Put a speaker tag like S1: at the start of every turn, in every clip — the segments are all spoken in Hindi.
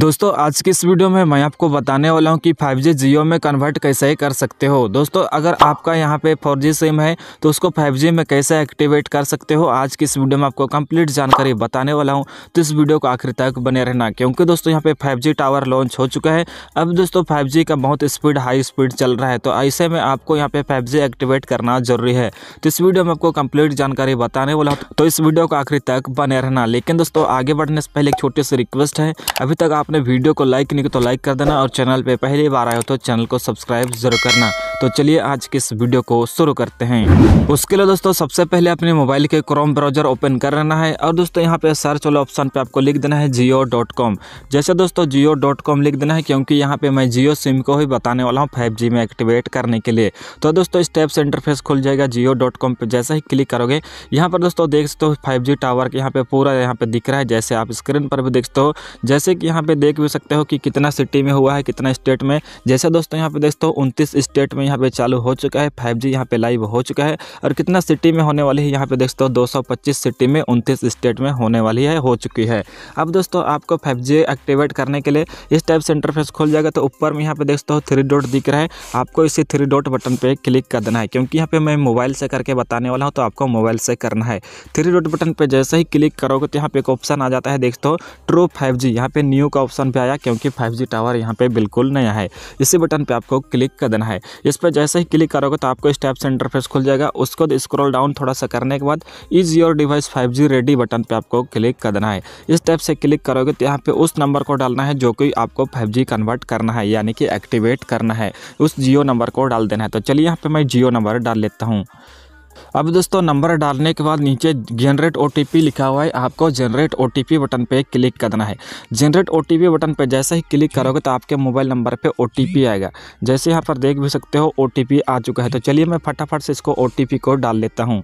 S1: दोस्तों आज की इस वीडियो में मैं आपको बताने वाला हूं कि 5G जियो में कन्वर्ट कैसे कर सकते हो दोस्तों अगर आपका यहां पे 4G सिम है तो उसको 5G में कैसे एक्टिवेट कर सकते हो आज की इस वीडियो में आपको कंप्लीट जानकारी बताने वाला हूं तो इस वीडियो को आखिर तक बने रहना क्योंकि दोस्तों यहाँ पे फाइव टावर लॉन्च हो चुका है अब दोस्तों फाइव का बहुत स्पीड हाई स्पीड चल रहा है तो ऐसे में आपको यहाँ पे फाइव एक्टिवेट करना जरूरी है तो इस वीडियो में आपको कम्प्लीट जानकारी बताने वाला हूँ तो इस वीडियो को आखिर तक बने रहना लेकिन दोस्तों आगे बढ़ने से पहले एक छोटी सी रिक्वेस्ट है अभी तक आप अपने वीडियो को लाइक नहीं तो लाइक कर देना और चैनल पर पहली बार आए हो तो चैनल को सब्सक्राइब जरूर करना तो चलिए आज के इस वीडियो को शुरू करते हैं उसके लिए दोस्तों सबसे पहले अपने मोबाइल के क्रोम ब्राउजर ओपन कर लेना है और दोस्तों यहाँ पे सर्च वाले ऑप्शन पे आपको लिख देना है जियो जैसे दोस्तों जियो लिख देना है क्योंकि यहाँ पे मैं जियो सिम को ही बताने वाला हूँ फाइव में एक्टिवेट करने के लिए तो दोस्तों स्टेप से इंटरफेस खुल जाएगा जियो पे जैसे ही क्लिक करोगे यहाँ पर दोस्तों देख सकते हो फाइव टावर के यहाँ पे पूरा यहाँ पे दिख रहा है जैसे आप स्क्रीन पर भी देख सकते हो जैसे कि यहाँ पे देख भी सकते हो कि कितना सिटी में हुआ है कितना स्टेट में जैसे दोस्तों यहाँ पे देखते हो उनतीस स्टेट में यहाँ पे चालू हो चुका है फाइव जी यहाँ पे लाइव हो चुका है और कितना सिटी में होने वाली है यहाँ पे देखते हो 225 सिटी में उनतीस स्टेट में होने वाली है हो चुकी है अब दोस्तों आपको 5G एक्टिवेट करने के लिए इस टाइप से इंटरफेस खोल जाएगा तो ऊपर में यहाँ पे देखते हो थ्री डॉट दिख रहा है आपको इसी थ्री डॉट बटन पर क्लिक कर देना है क्योंकि यहाँ पर मैं मोबाइल से करके बताने वाला हूँ तो आपको मोबाइल से करना है थ्री डॉट बटन पर जैसे ही क्लिक करोगे तो यहाँ पर एक ऑप्शन आ जाता है देखते हो ट्रू फाइव जी यहाँ पे न्यू का ऑप्शन पे आया क्योंकि फाइव जी टावर यहाँ पर बिल्कुल नया है इसी बटन पर आपको क्लिक कर देना है इस पर जैसे ही क्लिक करोगे तो आपको इस से इंटरफेस खुल जाएगा उसको स्क्रॉल डाउन थोड़ा सा करने के बाद is your device five G ready button पर आपको क्लिक करना है इस टाइप से क्लिक करोगे तो यहाँ पर उस नंबर को डालना है जो कि आपको फाइव कन्वर्ट करना है यानी कि एक्टिवेट करना है उस जियो नंबर को डाल देना है तो चलिए यहाँ पर मैं जियो नंबर डाल लेता हूँ अब दोस्तों नंबर डालने के बाद नीचे जनरेट ओ लिखा हुआ है आपको जनरेट ओ बटन पर क्लिक करना है जनरेट ओ बटन पर जैसे ही क्लिक करोगे तो आपके मोबाइल नंबर पर ओ आएगा जैसे यहाँ पर देख भी सकते हो ओ आ चुका है तो चलिए मैं फटाफट से इसको ओ को डाल लेता हूँ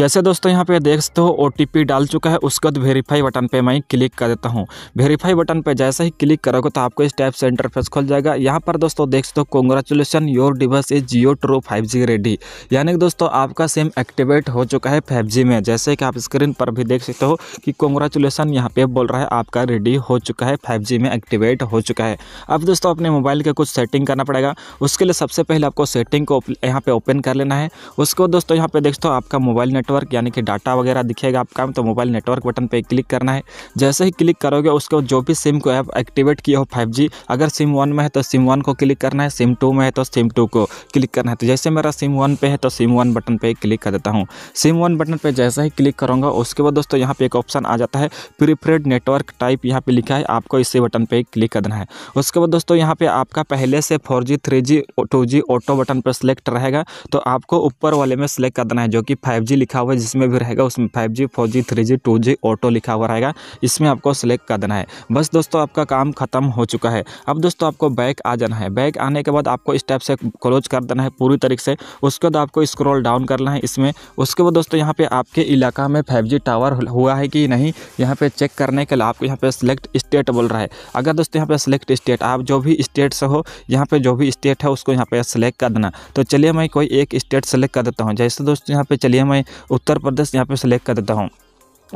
S1: जैसे दोस्तों यहाँ पर देख सकते हो ओ डाल चुका है उसके बाद वेरीफाई बटन पर मैं क्लिक कर देता हूँ वेरीफाई बटन पर जैसे ही क्लिक करोगे तो आपको इस टैप से इंटरफेस खुल जाएगा यहाँ पर दोस्तों देख सकते हो congratulation your device is Jio true five ready यानी कि दोस्तों आपका सेम एक्टिवेट हो चुका है फाइव में जैसे कि आप स्क्रीन पर भी देख सकते हो कि कॉन्ग्रेचुलेसन यहाँ पे बोल रहा है आपका रेडी हो चुका है फाइव में एक्टिवेट हो चुका है अब दोस्तों अपने मोबाइल का कुछ सेटिंग करना पड़ेगा उसके लिए सबसे पहले आपको सेटिंग को यहाँ पे ओपन कर लेना है उसको दोस्तों यहाँ पे देखते हो आपका मोबाइल नेटवर्क यानी कि डाटा वगैरह दिखेगा आपका तो मोबाइल नेटवर्क बटन पर क्लिक करना है जैसे ही क्लिक करोगे उसको जो भी सिम को आप एक्टिवेट किया हो फाइव अगर सिम वन में है तो सिम वन को क्लिक करना है सिम टू में है तो सिम टू को क्लिक करना है तो जैसे मेरा सिम वन पे है तो सिम वन बटन पर क्लिक कर देता हूँ सिम वन बटन पर जैसा ही क्लिक करूँगा उसके बाद दोस्तों यहाँ पर एक ऑप्शन आ जाता है प्रीफ्रेड नेटवर्क टाइप यहाँ पर लिखा है आपको इसी बटन पर क्लिक करना है उसके बाद दोस्तों यहाँ पर आपका पहले से four G three G two G auto button पर सिलेक्ट रहेगा तो आपको ऊपर वाले में सिलेक्ट करना है जो कि फाइव जी लिखा हुआ है जिसमें भी रहेगा उसमें five G four G three G two G auto लिखा हुआ रहेगा इसमें आपको सिलेक्ट करना है बस दोस्तों आपका काम खत्म हो चुका है अब दोस्तों आपको बैक आ जाना है बैक आने के बाद आपको इस टाइप से क्लोज कर देना है पूरी तरीके से उसके बाद आपको स्क्रॉल डाउन करना है इसमें में उसके बाद दोस्तों यहाँ पे आपके इलाका में फाइव टावर हुआ है कि नहीं यहाँ पे चेक करने के लिए आपको यहाँ पे सिलेक्ट स्टेट बोल रहा है अगर दोस्तों यहाँ पे सिलेक्ट स्टेट आप जो भी स्टेट से हो यहाँ पे जो भी स्टेट है उसको यहाँ पे सिलेक्ट कर देना तो चलिए मैं कोई एक स्टेट सेलेक्ट कर देता हूँ जैसे दोस्तों यहाँ पे चलिए मैं उत्तर प्रदेश यहाँ पे सेलेक्ट कर देता हूँ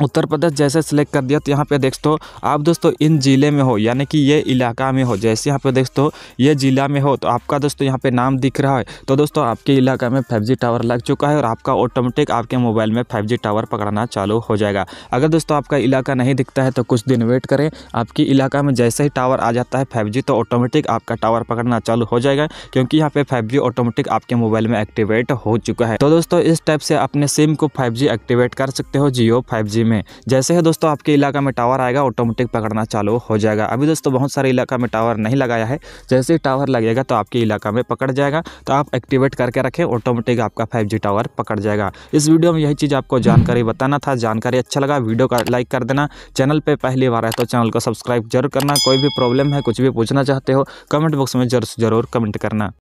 S1: उत्तर प्रदेश जैसे सिलेक्ट कर दिया तो यहाँ पे देख दो आप दोस्तों इन ज़िले में हो यानी कि ये इलाका में हो जैसे यहाँ पे देख हो ये ज़िला में हो तो आपका दोस्तों यहाँ पे नाम दिख रहा है तो दोस्तों आपके इलाका में फाइव टावर लग चुका है और आपका ऑटोमेटिक आपके मोबाइल में फाइव टावर पकड़ना चालू हो जाएगा अगर दोस्तों आपका इलाका नहीं दिखता है तो कुछ दिन वेट करें आपकी इलाका में जैसे ही टावर आ जाता है फाइव तो ऑटोमेटिक आपका टावर पकड़ना चालू हो जाएगा क्योंकि यहाँ पर फाइव ऑटोमेटिक आपके मोबाइल में एक्टिवेट हो चुका है तो दोस्तों इस टाइप से अपने सिम को फाइव एक्टिवेट कर सकते हो जियो फाइव जी में जैसे है दोस्तों आपके इलाका में टावर आएगा ऑटोमेटिक पकड़ना चालू हो जाएगा अभी दोस्तों बहुत सारे इलाका में टावर नहीं लगाया है जैसे ही टावर लगेगा तो आपके इलाका में पकड़ जाएगा तो आप एक्टिवेट करके रखें ऑटोमेटिक आपका फाइव टावर पकड़ जाएगा इस वीडियो में यही चीज़ आपको जानकारी बताना था जानकारी अच्छा लगा वीडियो का लाइक कर देना चैनल पर पहली बार है तो चैनल को सब्सक्राइब जरूर करना कोई भी प्रॉब्लम है कुछ भी पूछना चाहते हो कमेंट बॉक्स में जरूर जरूर कमेंट करना